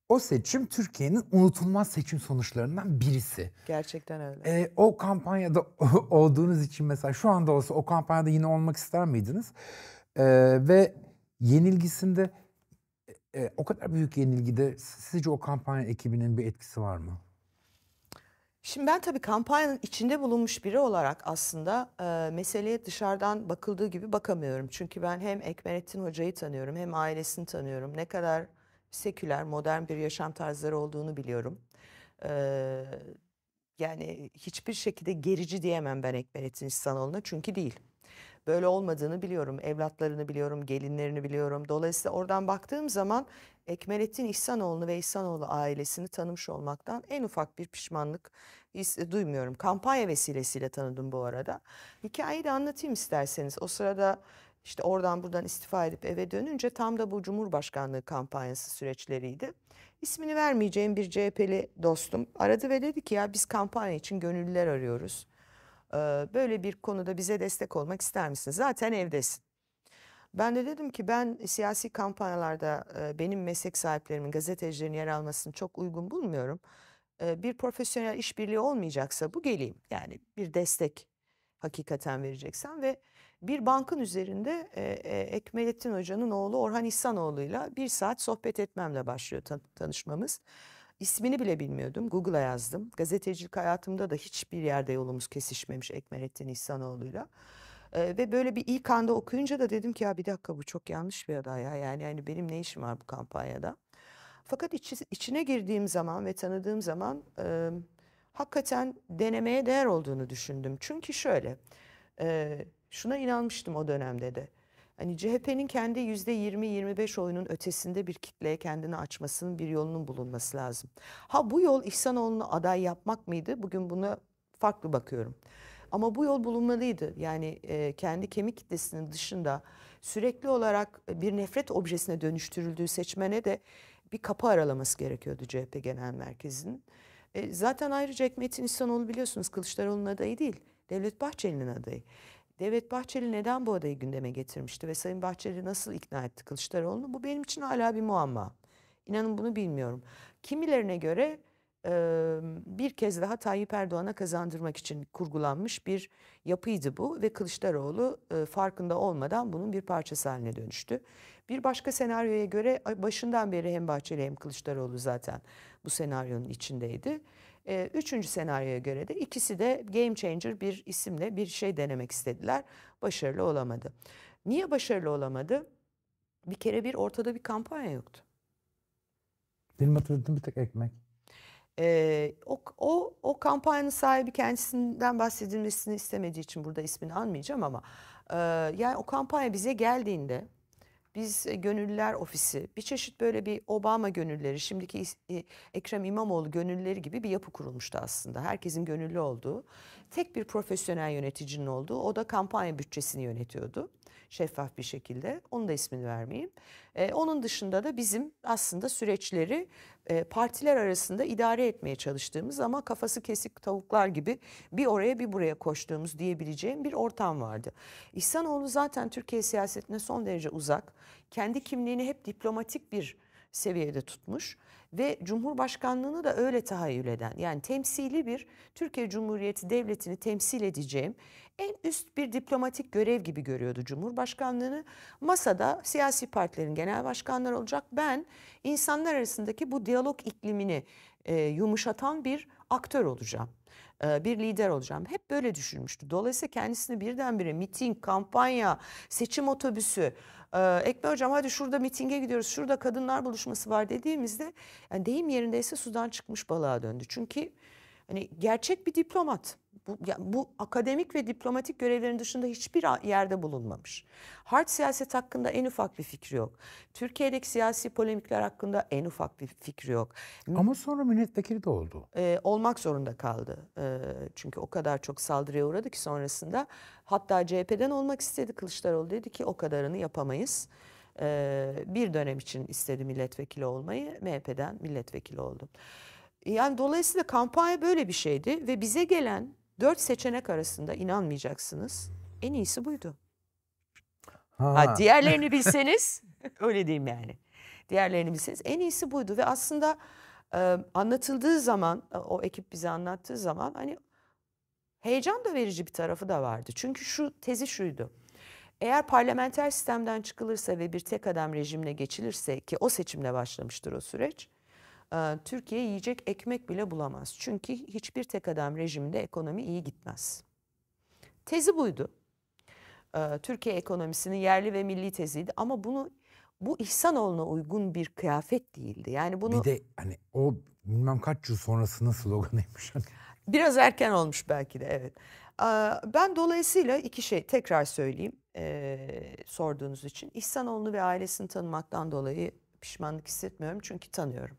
[SPEAKER 2] O seçim Türkiye'nin unutulmaz seçim sonuçlarından birisi.
[SPEAKER 1] Gerçekten öyle.
[SPEAKER 2] E, o kampanyada olduğunuz için mesela şu anda olsa o kampanyada yine olmak ister miydiniz? E, ve yenilgisinde e, o kadar büyük yenilgide sizce o kampanya ekibinin bir etkisi var mı?
[SPEAKER 1] Şimdi ben tabii kampanyanın içinde bulunmuş biri olarak aslında e, meseleye dışarıdan bakıldığı gibi bakamıyorum. Çünkü ben hem Ekmelettin Hoca'yı tanıyorum hem ailesini tanıyorum. Ne kadar seküler, modern bir yaşam tarzları olduğunu biliyorum. E, yani hiçbir şekilde gerici diyemem ben Ekmelettin İhsanoğlu'na çünkü değil böyle olmadığını biliyorum. Evlatlarını biliyorum, gelinlerini biliyorum. Dolayısıyla oradan baktığım zaman Ekmelettin İhsanoğlu ve İhsanoğlu ailesini tanımış olmaktan en ufak bir pişmanlık e, duymuyorum. Kampanya vesilesiyle tanıdım bu arada. Hikayeyi de anlatayım isterseniz. O sırada işte oradan buradan istifa edip eve dönünce tam da bu Cumhurbaşkanlığı kampanyası süreçleriydi. İsmini vermeyeceğim bir CHP'li dostum aradı ve dedi ki ya biz kampanya için gönüllüler arıyoruz. Ee, böyle bir konuda bize destek olmak ister misin? Zaten evdesin. Ben de dedim ki ben siyasi kampanyalarda e, benim meslek sahiplerimin, gazetecilerin yer almasını çok uygun bulmuyorum. E, bir profesyonel işbirliği olmayacaksa bu geleyim. Yani bir destek hakikaten vereceksen ve bir bankın üzerinde e, Ekmelettin Hoca'nın oğlu Orhan İhsanoğlu'yla bir saat sohbet etmemle başlıyor tanışmamız. İsmini bile bilmiyordum. Google'a yazdım. Gazetecilik hayatımda da hiçbir yerde yolumuz kesişmemiş Ekmerettin İhsanoğlu'yla. Ee, ve böyle bir ilk anda okuyunca da dedim ki ya bir dakika bu çok yanlış bir aday ya. Yani hani benim ne işim var bu kampanyada? Fakat içi, içine girdiğim zaman ve tanıdığım zaman e, hakikaten denemeye değer olduğunu düşündüm. Çünkü şöyle, e, şuna inanmıştım o dönemde de. Hani CHP'nin kendi yüzde 20-25 oyunun ötesinde bir kitleye kendini açmasının bir yolunun bulunması lazım. Ha bu yol İhsanoğlu'nu aday yapmak mıydı? Bugün buna farklı bakıyorum. Ama bu yol bulunmalıydı. Yani e, kendi kemik kitlesinin dışında sürekli olarak bir nefret objesine dönüştürüldüğü seçmene de bir kapı aralaması gerekiyordu CHP Genel Merkezi'nin. E, zaten ayrıca Hikmettin İhsanoğlu biliyorsunuz Kılıçdaroğlu'nun adayı değil. Devlet Bahçeli'nin adayı. Devlet Bahçeli neden bu adayı gündeme getirmişti ve Sayın Bahçeli nasıl ikna etti Kılıçdaroğlu'nu? Bu benim için hala bir muamma. İnanın bunu bilmiyorum. Kimilerine göre e, bir kez daha Tayyip Erdoğan'a kazandırmak için kurgulanmış bir yapıydı bu ve Kılıçdaroğlu e, farkında olmadan bunun bir parçası haline dönüştü. Bir başka senaryoya göre başından beri hem Bahçeli hem Kılıçdaroğlu zaten bu senaryonun içindeydi e, üçüncü senaryoya göre de ikisi de game changer bir isimle bir şey denemek istediler. Başarılı olamadı. Niye başarılı olamadı? Bir kere bir ortada bir kampanya yoktu.
[SPEAKER 2] Benim hatırladığım bir tek ekmek.
[SPEAKER 1] Ee, o, o, o kampanyanın sahibi kendisinden bahsedilmesini istemediği için burada ismini anmayacağım ama e, yani o kampanya bize geldiğinde biz e, Gönüllüler Ofisi bir çeşit böyle bir Obama gönülleri, şimdiki Ekrem İmamoğlu gönülleri gibi bir yapı kurulmuştu aslında. Herkesin gönüllü olduğu, tek bir profesyonel yöneticinin olduğu, o da kampanya bütçesini yönetiyordu şeffaf bir şekilde. Onun da ismini vermeyeyim. E, onun dışında da bizim aslında süreçleri e, partiler arasında idare etmeye çalıştığımız ama kafası kesik tavuklar gibi bir oraya bir buraya koştuğumuz diyebileceğim bir ortam vardı. İhsanoğlu zaten Türkiye siyasetine son derece uzak. Kendi kimliğini hep diplomatik bir seviyede tutmuş ve Cumhurbaşkanlığını da öyle tahayyül eden yani temsili bir Türkiye Cumhuriyeti Devleti'ni temsil edeceğim en üst bir diplomatik görev gibi görüyordu Cumhurbaşkanlığını. Masada siyasi partilerin genel başkanları olacak. Ben insanlar arasındaki bu diyalog iklimini e, yumuşatan bir aktör olacağım. E, bir lider olacağım. Hep böyle düşünmüştü. Dolayısıyla kendisini birdenbire miting, kampanya, seçim otobüsü, e, Ekme Hocam hadi şurada mitinge gidiyoruz, şurada kadınlar buluşması var dediğimizde yani deyim yerindeyse sudan çıkmış balığa döndü. Çünkü hani gerçek bir diplomat. Bu, yani bu akademik ve diplomatik görevlerin dışında hiçbir yerde bulunmamış. Hard siyaset hakkında en ufak bir fikri yok. Türkiye'deki siyasi polemikler hakkında en ufak bir fikri
[SPEAKER 2] yok. Ama sonra milletvekili de oldu.
[SPEAKER 1] Ee, olmak zorunda kaldı. Ee, çünkü o kadar çok saldırıya uğradı ki sonrasında. Hatta CHP'den olmak istedi Kılıçdaroğlu dedi ki o kadarını yapamayız. Ee, bir dönem için istedi milletvekili olmayı. MHP'den milletvekili oldum. Yani dolayısıyla kampanya böyle bir şeydi ve bize gelen dört seçenek arasında inanmayacaksınız en iyisi buydu. Ha. Ha, diğerlerini bilseniz öyle diyeyim yani. Diğerlerini bilseniz en iyisi buydu ve aslında e, anlatıldığı zaman e, o ekip bize anlattığı zaman hani heyecan da verici bir tarafı da vardı. Çünkü şu tezi şuydu. Eğer parlamenter sistemden çıkılırsa ve bir tek adam rejimine geçilirse ki o seçimle başlamıştır o süreç e, Türkiye yiyecek ekmek bile bulamaz. Çünkü hiçbir tek adam rejimde ekonomi iyi gitmez. Tezi buydu. E, Türkiye ekonomisinin yerli ve milli teziydi ama bunu bu İhsanoğlu'na uygun bir kıyafet değildi. Yani bunu Bir de
[SPEAKER 2] hani o bilmem kaç yıl sonrasının sloganıymış.
[SPEAKER 1] Biraz erken olmuş belki de evet. E, ben dolayısıyla iki şey tekrar söyleyeyim e, sorduğunuz için. İhsanoğlu'nu ve ailesini tanımaktan dolayı pişmanlık hissetmiyorum çünkü tanıyorum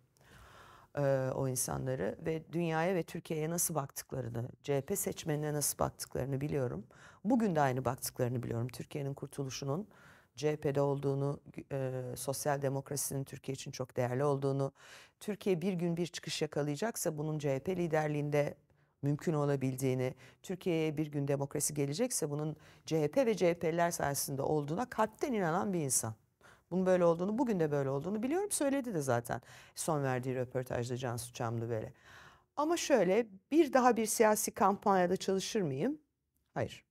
[SPEAKER 1] e, o insanları ve dünyaya ve Türkiye'ye nasıl baktıklarını, CHP seçmenine nasıl baktıklarını biliyorum. Bugün de aynı baktıklarını biliyorum. Türkiye'nin kurtuluşunun CHP'de olduğunu, e, sosyal demokrasinin Türkiye için çok değerli olduğunu, Türkiye bir gün bir çıkış yakalayacaksa bunun CHP liderliğinde mümkün olabildiğini, Türkiye'ye bir gün demokrasi gelecekse bunun CHP ve CHP'ler sayesinde olduğuna kalpten inanan bir insan. Bunun böyle olduğunu, bugün de böyle olduğunu biliyorum. Söyledi de zaten son verdiği röportajda Cansu Çamlıbel'e. Ama şöyle bir daha bir siyasi kampanyada çalışır mıyım? Hayır.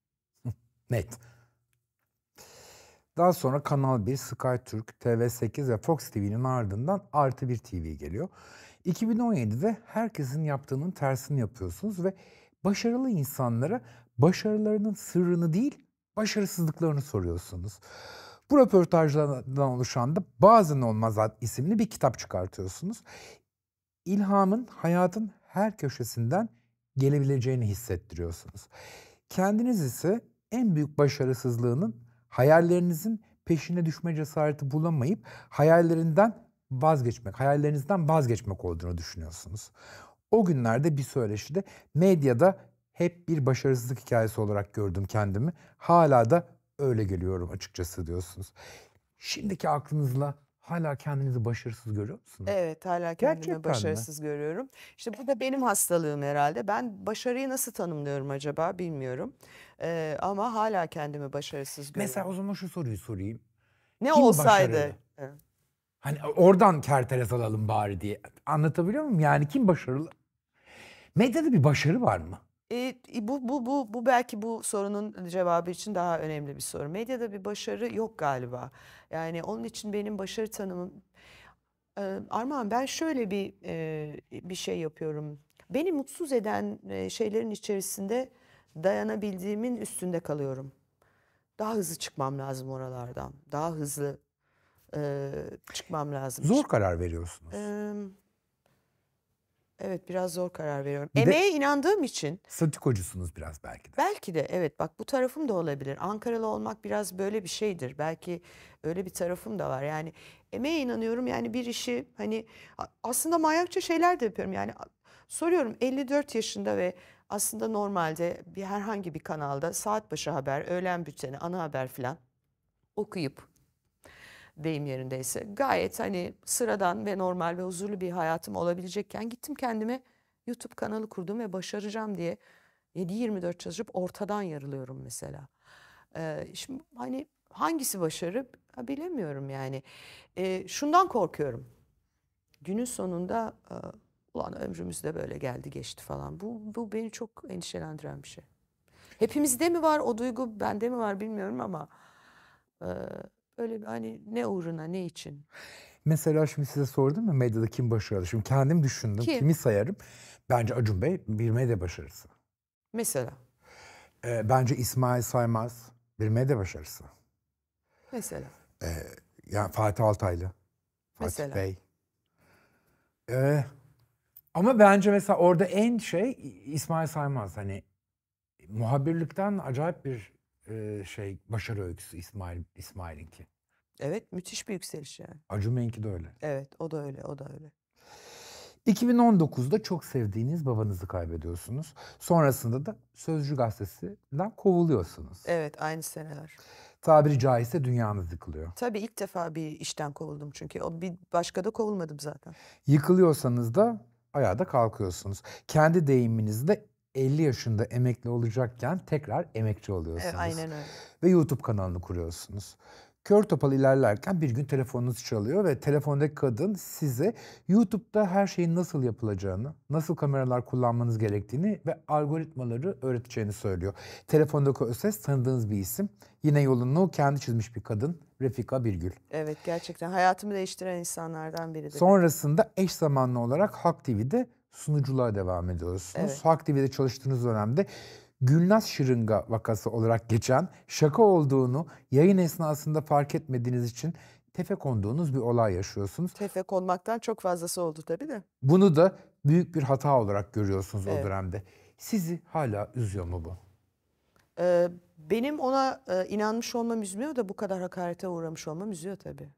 [SPEAKER 1] Net.
[SPEAKER 2] Daha sonra Kanal 1, Sky Türk, TV8 ve Fox TV'nin ardından Artı bir TV geliyor. 2017'de herkesin yaptığının tersini yapıyorsunuz ve başarılı insanlara başarılarının sırrını değil başarısızlıklarını soruyorsunuz. Bu röportajlardan oluşan da Bazen Olmazat isimli bir kitap çıkartıyorsunuz. İlhamın hayatın her köşesinden gelebileceğini hissettiriyorsunuz. Kendiniz ise en büyük başarısızlığının hayallerinizin peşine düşme cesareti bulamayıp hayallerinden vazgeçmek, hayallerinizden vazgeçmek olduğunu düşünüyorsunuz. O günlerde bir söyleşide medyada hep bir başarısızlık hikayesi olarak gördüm kendimi. Hala da öyle geliyorum açıkçası diyorsunuz. Şimdiki aklınızla hala kendinizi başarısız görüyor musunuz?
[SPEAKER 1] Evet hala kendimi Gerçekten başarısız mi? görüyorum. İşte bu da benim hastalığım herhalde. Ben başarıyı nasıl tanımlıyorum acaba bilmiyorum. Ee, ama hala kendimi başarısız görüyorum. Mesela
[SPEAKER 2] o zaman şu soruyu sorayım. Ne Kim olsaydı? Başarılı? Hani oradan kerteres alalım bari diye. Anlatabiliyor muyum? Yani kim başarılı? Medyada bir başarı var mı?
[SPEAKER 1] E, bu, bu, bu, bu belki bu sorunun cevabı için daha önemli bir soru. Medyada bir başarı yok galiba. Yani onun için benim başarı tanımım... E, Armağan ben şöyle bir e, bir şey yapıyorum. Beni mutsuz eden e, şeylerin içerisinde dayanabildiğimin üstünde kalıyorum. Daha hızlı çıkmam lazım oralardan. Daha hızlı e, çıkmam lazım. Zor
[SPEAKER 2] karar veriyorsunuz.
[SPEAKER 1] Evet. Evet biraz zor karar veriyorum. Bir Emeğe inandığım için.
[SPEAKER 2] hocusunuz biraz belki
[SPEAKER 1] de. Belki de evet bak bu tarafım da olabilir. Ankaralı olmak biraz böyle bir şeydir. Belki öyle bir tarafım da var. Yani emeğe inanıyorum yani bir işi hani aslında manyakça şeyler de yapıyorum. Yani soruyorum 54 yaşında ve aslında normalde bir herhangi bir kanalda saat başı haber, öğlen bülteni, ana haber filan okuyup deyim yerindeyse. Gayet hani sıradan ve normal ve huzurlu bir hayatım olabilecekken gittim kendime YouTube kanalı kurdum ve başaracağım diye 7-24 çalışıp ortadan yarılıyorum mesela. Ee, şimdi hani hangisi başarı ha, bilemiyorum yani. Ee, şundan korkuyorum. Günün sonunda e, ulan ömrümüz de böyle geldi geçti falan. Bu, bu beni çok endişelendiren bir şey. Hepimizde mi var o duygu bende mi var bilmiyorum ama... E, Böyle hani ne uğruna ne için?
[SPEAKER 2] Mesela şimdi size sordum ya medyada kim başarılı? Şimdi kendim düşündüm. Kim? Kimi sayarım? Bence Acun Bey bir medya başarısı. Mesela? Ee, bence İsmail Saymaz bir medya başarısı. Mesela? Ee, yani Fatih Altaylı. Mesela. Bey. Ee, ama bence mesela orada en şey İsmail Saymaz. Hani muhabirlikten acayip bir şey başarı öyküsü İsmail İsmail'inki. Evet müthiş bir yükseliş yani. Acumenki de öyle.
[SPEAKER 1] Evet o da öyle o da öyle.
[SPEAKER 2] 2019'da çok sevdiğiniz babanızı kaybediyorsunuz. Sonrasında da Sözcü Gazetesi'nden kovuluyorsunuz.
[SPEAKER 1] Evet aynı seneler.
[SPEAKER 2] Tabiri caizse dünyanız yıkılıyor.
[SPEAKER 1] Tabii ilk defa bir işten kovuldum çünkü. O bir başka da kovulmadım zaten.
[SPEAKER 2] Yıkılıyorsanız da ayağa da kalkıyorsunuz. Kendi deyiminizde 50 yaşında emekli olacakken tekrar emekçi oluyorsunuz. Evet, aynen öyle. Ve YouTube kanalını kuruyorsunuz. Kör topal ilerlerken bir gün telefonunuz çalıyor ve telefondaki kadın size YouTube'da her şeyin nasıl yapılacağını, nasıl kameralar kullanmanız gerektiğini ve algoritmaları öğreteceğini söylüyor. Telefondaki o ses tanıdığınız bir isim. Yine yolunu kendi çizmiş bir kadın Refika Birgül.
[SPEAKER 1] Evet gerçekten hayatımı değiştiren insanlardan biridir.
[SPEAKER 2] Sonrasında eş zamanlı olarak Halk TV'de sunuculuğa devam ediyorsunuz. Evet. Halk TV'de çalıştığınız dönemde Gülnaz Şırınga vakası olarak geçen şaka olduğunu yayın esnasında fark etmediğiniz için tefe konduğunuz bir olay yaşıyorsunuz.
[SPEAKER 1] Tefe konmaktan çok fazlası oldu tabii de.
[SPEAKER 2] Bunu da büyük bir hata olarak görüyorsunuz evet. o dönemde. Sizi hala üzüyor mu bu?
[SPEAKER 1] Ee, benim ona e, inanmış olmam üzmüyor da bu kadar hakarete uğramış olmam üzüyor tabii.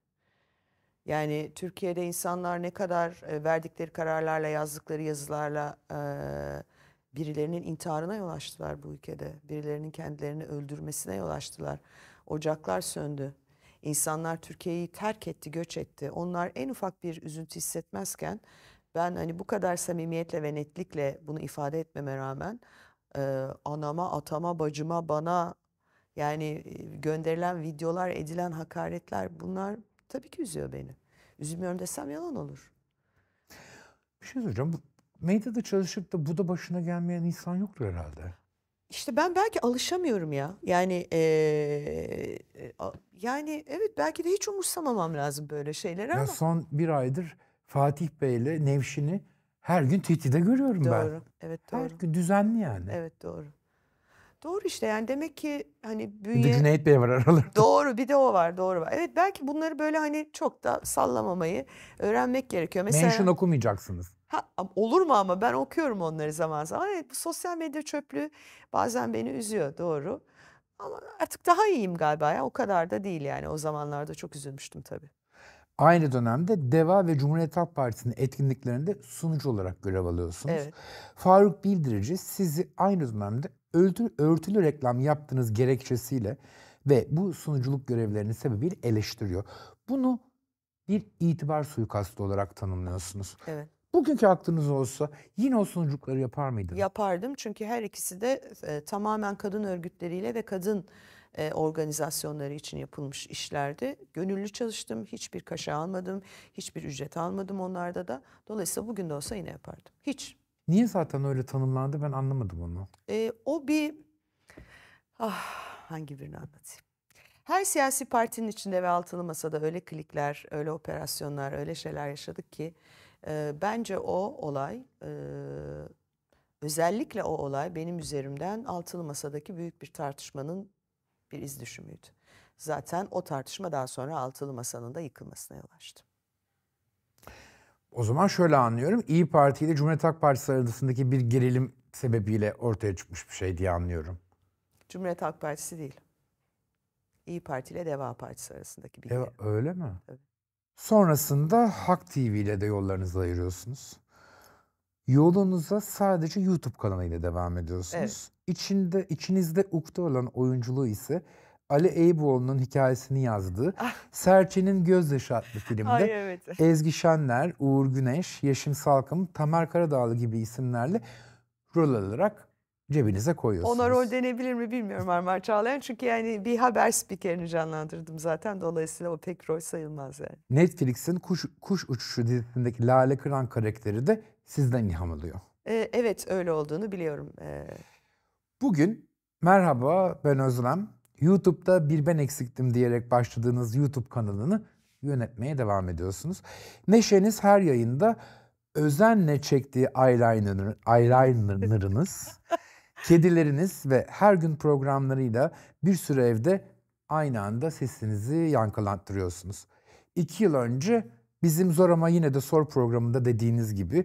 [SPEAKER 1] Yani Türkiye'de insanlar ne kadar e, verdikleri kararlarla, yazdıkları yazılarla e, birilerinin intiharına yol açtılar bu ülkede. Birilerinin kendilerini öldürmesine yol açtılar. Ocaklar söndü. İnsanlar Türkiye'yi terk etti, göç etti. Onlar en ufak bir üzüntü hissetmezken ben hani bu kadar samimiyetle ve netlikle bunu ifade etmeme rağmen e, anama, atama, bacıma, bana yani gönderilen videolar, edilen hakaretler bunlar Tabii ki üzüyor beni. Üzülmüyorum desem yalan olur.
[SPEAKER 2] Bir şey söyleyeceğim. Medyada çalışıp da bu da başına gelmeyen insan yoktur herhalde.
[SPEAKER 1] İşte ben belki alışamıyorum ya. Yani ee, yani evet belki de hiç umursamamam lazım böyle şeylere ya ama.
[SPEAKER 2] Son bir aydır Fatih Bey ile Nevşin'i her gün tehdide görüyorum doğru. ben. Doğru.
[SPEAKER 1] Evet doğru. Her gün düzenli yani. Evet doğru. Doğru işte yani demek ki hani bünye... Bir Cüneyt
[SPEAKER 2] Bey var aralarında.
[SPEAKER 1] Doğru bir de o var doğru var. Evet belki bunları böyle hani çok da sallamamayı öğrenmek gerekiyor. Mesela... Mention
[SPEAKER 2] okumayacaksınız.
[SPEAKER 1] Ha, olur mu ama ben okuyorum onları zaman zaman. Evet bu sosyal medya çöplüğü bazen beni üzüyor doğru. Ama artık daha iyiyim galiba ya o kadar da değil yani o zamanlarda çok üzülmüştüm tabii.
[SPEAKER 2] Aynı dönemde DEVA ve Cumhuriyet Halk Partisi'nin etkinliklerinde sunucu olarak görev alıyorsunuz. Evet. Faruk Bildirici sizi aynı dönemde örtülü, reklam yaptığınız gerekçesiyle ve bu sunuculuk görevlerini sebebiyle eleştiriyor. Bunu bir itibar suikastı olarak tanımlıyorsunuz. Evet. Bugünkü aklınız olsa yine o sunuculukları yapar mıydınız?
[SPEAKER 1] Yapardım çünkü her ikisi de e, tamamen kadın örgütleriyle ve kadın e, organizasyonları için yapılmış işlerdi. Gönüllü çalıştım, hiçbir kaşe almadım, hiçbir ücret almadım onlarda da. Dolayısıyla bugün de olsa yine yapardım. Hiç
[SPEAKER 2] Niye zaten öyle tanımlandı ben anlamadım onu.
[SPEAKER 1] Ee, o bir... Ah, hangi birini anlatayım? Her siyasi partinin içinde ve altılı masada öyle klikler, öyle operasyonlar, öyle şeyler yaşadık ki e, bence o olay e, özellikle o olay benim üzerimden altılı masadaki büyük bir tartışmanın bir iz düşümüydü. Zaten o tartışma daha sonra altılı masanın da yıkılmasına yol açtı.
[SPEAKER 2] O zaman şöyle anlıyorum. İyi Parti ile Cumhuriyet Halk Partisi arasındaki bir gerilim sebebiyle ortaya çıkmış bir şey diye anlıyorum.
[SPEAKER 1] Cumhuriyet Halk Partisi değil. İyi Parti ile Deva Partisi
[SPEAKER 2] arasındaki bir gerilim. Öyle mi? Evet. Sonrasında Hak TV ile de yollarınızı ayırıyorsunuz. Yolunuza sadece YouTube kanalıyla devam ediyorsunuz. Evet. İçinde içinizde ukde olan oyunculuğu ise Ali Eyüboğlu'nun hikayesini yazdığı ah. Serçe'nin Gözyaşı adlı filmde Ay, evet. Ezgi Şenler, Uğur Güneş, Yeşim Salkım, Tamer Karadağlı gibi isimlerle rol alarak cebinize koyuyorsunuz. Ona rol
[SPEAKER 1] denebilir mi bilmiyorum Armar Çağlayan. Çünkü yani bir haber spikerini canlandırdım zaten. Dolayısıyla o pek rol sayılmaz yani.
[SPEAKER 2] Netflix'in Kuş, Kuş Uçuşu dizisindeki Lale Kıran karakteri de sizden ilham alıyor.
[SPEAKER 1] Ee, evet öyle olduğunu biliyorum. Ee...
[SPEAKER 2] Bugün merhaba ben Özlem. YouTube'da bir ben eksiktim diyerek başladığınız YouTube kanalını yönetmeye devam ediyorsunuz. Neşeniz her yayında özenle çektiği eyeliner, eyelinerınız, kedileriniz ve her gün programlarıyla bir süre evde aynı anda sesinizi yankılattırıyorsunuz. İki yıl önce bizim zor ama yine de sor programında dediğiniz gibi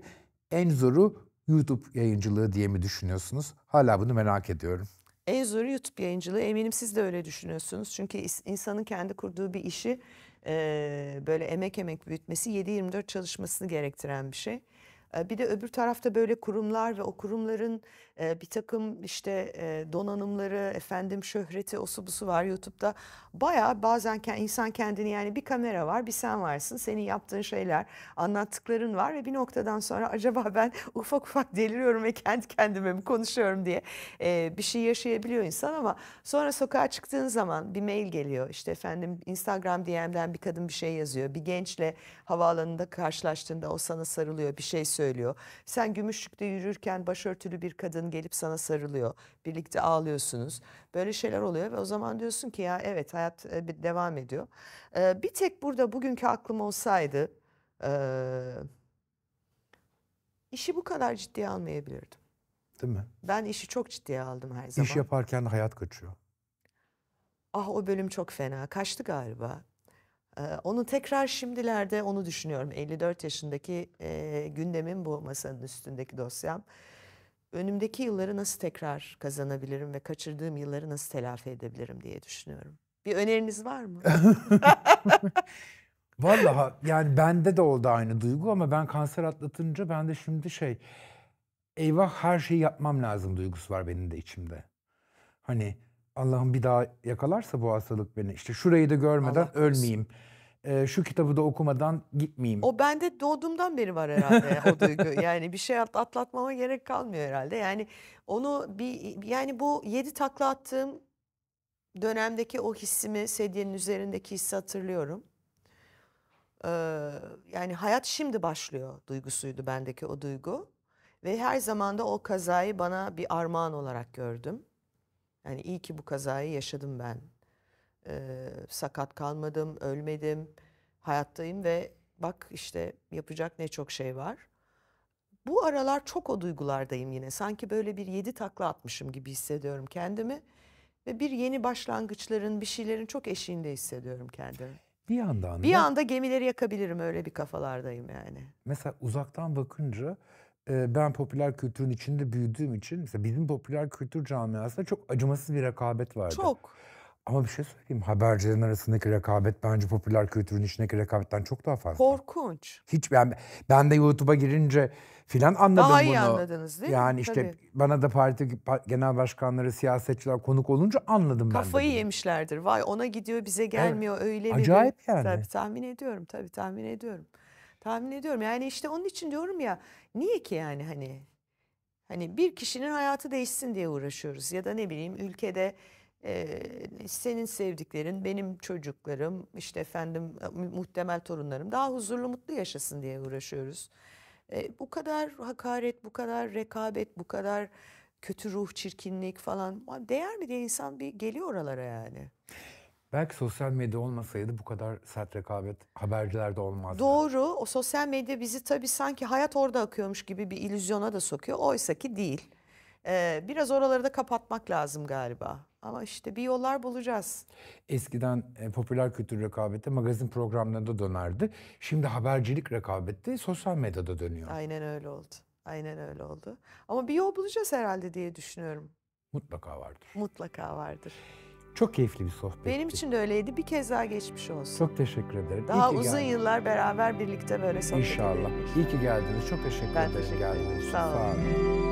[SPEAKER 2] en zoru YouTube yayıncılığı diye mi düşünüyorsunuz? Hala bunu merak ediyorum.
[SPEAKER 1] En Enzor YouTube yayıncılığı eminim siz de öyle düşünüyorsunuz. Çünkü insanın kendi kurduğu bir işi e, böyle emek emek büyütmesi 7-24 çalışmasını gerektiren bir şey. Bir de öbür tarafta böyle kurumlar ve o kurumların bir takım işte donanımları, efendim şöhreti, osu busu var YouTube'da. Baya bazen insan kendini yani bir kamera var, bir sen varsın, senin yaptığın şeyler, anlattıkların var ve bir noktadan sonra acaba ben ufak ufak deliriyorum ve kendi kendime mi konuşuyorum diye bir şey yaşayabiliyor insan ama sonra sokağa çıktığın zaman bir mail geliyor. işte efendim Instagram DM'den bir kadın bir şey yazıyor. Bir gençle havaalanında karşılaştığında o sana sarılıyor, bir şey söylüyor söylüyor. Sen Gümüşlük'te yürürken başörtülü bir kadın gelip sana sarılıyor. Birlikte ağlıyorsunuz. Böyle şeyler oluyor ve o zaman diyorsun ki ya evet hayat e, devam ediyor. E, bir tek burada bugünkü aklım olsaydı e, işi bu kadar ciddiye almayabilirdim. Değil mi? Ben işi çok ciddiye aldım her
[SPEAKER 2] zaman. İş yaparken hayat kaçıyor.
[SPEAKER 1] Ah o bölüm çok fena. Kaçtı galiba. Ee, onu tekrar şimdilerde onu düşünüyorum. 54 yaşındaki e, gündemin bu masanın üstündeki dosyam. Önümdeki yılları nasıl tekrar kazanabilirim
[SPEAKER 2] ve kaçırdığım yılları nasıl telafi edebilirim diye düşünüyorum.
[SPEAKER 1] Bir öneriniz var mı?
[SPEAKER 2] Vallahi yani bende de oldu aynı duygu ama ben kanser atlatınca ben de şimdi şey eyvah her şeyi yapmam lazım duygusu var benim de içimde. Hani Allah'ım bir daha yakalarsa bu hastalık beni işte şurayı da görmeden Allah ölmeyeyim. Ee, şu kitabı da okumadan gitmeyeyim.
[SPEAKER 1] O bende doğduğumdan beri var herhalde o duygu. Yani bir şey atlatmama gerek kalmıyor herhalde. Yani onu bir yani bu yedi takla attığım dönemdeki o hissimi sedyenin üzerindeki hissi hatırlıyorum. Ee, yani hayat şimdi başlıyor duygusuydu bendeki o duygu. Ve her zaman da o kazayı bana bir armağan olarak gördüm. Yani iyi ki bu kazayı yaşadım ben. Ee, sakat kalmadım, ölmedim, hayattayım ve bak işte yapacak ne çok şey var. Bu aralar çok o duygulardayım yine. Sanki böyle bir yedi takla atmışım gibi hissediyorum kendimi. Ve bir yeni başlangıçların, bir şeylerin çok eşiğinde hissediyorum kendimi.
[SPEAKER 2] Bir yandan bir anda
[SPEAKER 1] gemileri yakabilirim öyle bir kafalardayım yani.
[SPEAKER 2] Mesela uzaktan bakınca ben popüler kültürün içinde büyüdüğüm için mesela bizim popüler kültür camiasında çok acımasız bir rekabet vardı. Çok. Ama bir şey söyleyeyim habercilerin arasındaki rekabet bence popüler kültürün içindeki rekabetten çok daha fazla.
[SPEAKER 1] Korkunç.
[SPEAKER 2] Hiç ben ben de YouTube'a girince filan anladım daha bunu. Daha iyi anladınız değil mi? Yani işte Tabii. bana da parti genel başkanları, siyasetçiler konuk olunca anladım Kafayı ben Kafayı
[SPEAKER 1] yemişlerdir. Vay ona gidiyor bize gelmiyor evet. öyle bir. Acayip yani. Tabii tahmin ediyorum tabii tahmin ediyorum tahmin ediyorum. Yani işte onun için diyorum ya niye ki yani hani hani bir kişinin hayatı değişsin diye uğraşıyoruz ya da ne bileyim ülkede e, senin sevdiklerin, benim çocuklarım, işte efendim e, muhtemel torunlarım daha huzurlu mutlu yaşasın diye uğraşıyoruz. E, bu kadar hakaret, bu kadar rekabet, bu kadar kötü ruh, çirkinlik falan değer mi diye insan bir geliyor oralara yani.
[SPEAKER 2] Belki sosyal medya olmasaydı bu kadar sert rekabet habercilerde olmazdı.
[SPEAKER 1] Doğru. O sosyal medya bizi tabii sanki hayat orada akıyormuş gibi bir illüzyona da sokuyor. Oysa ki değil. Ee, biraz oraları da kapatmak
[SPEAKER 2] lazım galiba. Ama işte bir yollar bulacağız. Eskiden e, popüler kültür rekabeti magazin programlarında dönerdi. Şimdi habercilik rekabeti sosyal medyada dönüyor.
[SPEAKER 1] Aynen öyle oldu. Aynen öyle oldu. Ama bir yol bulacağız herhalde diye düşünüyorum. Mutlaka vardır. Mutlaka vardır.
[SPEAKER 2] Çok keyifli bir sohbet.
[SPEAKER 1] Benim için de öyleydi. Bir kez daha geçmiş olsun.
[SPEAKER 2] Çok teşekkür ederim. Daha İyi uzun geldiniz. yıllar
[SPEAKER 1] beraber birlikte böyle sohbet
[SPEAKER 2] İnşallah. edelim. İnşallah. İyi ki geldiniz. Çok teşekkür ben ederim. Teşekkür ederim. Sağ olun. Sağ olun.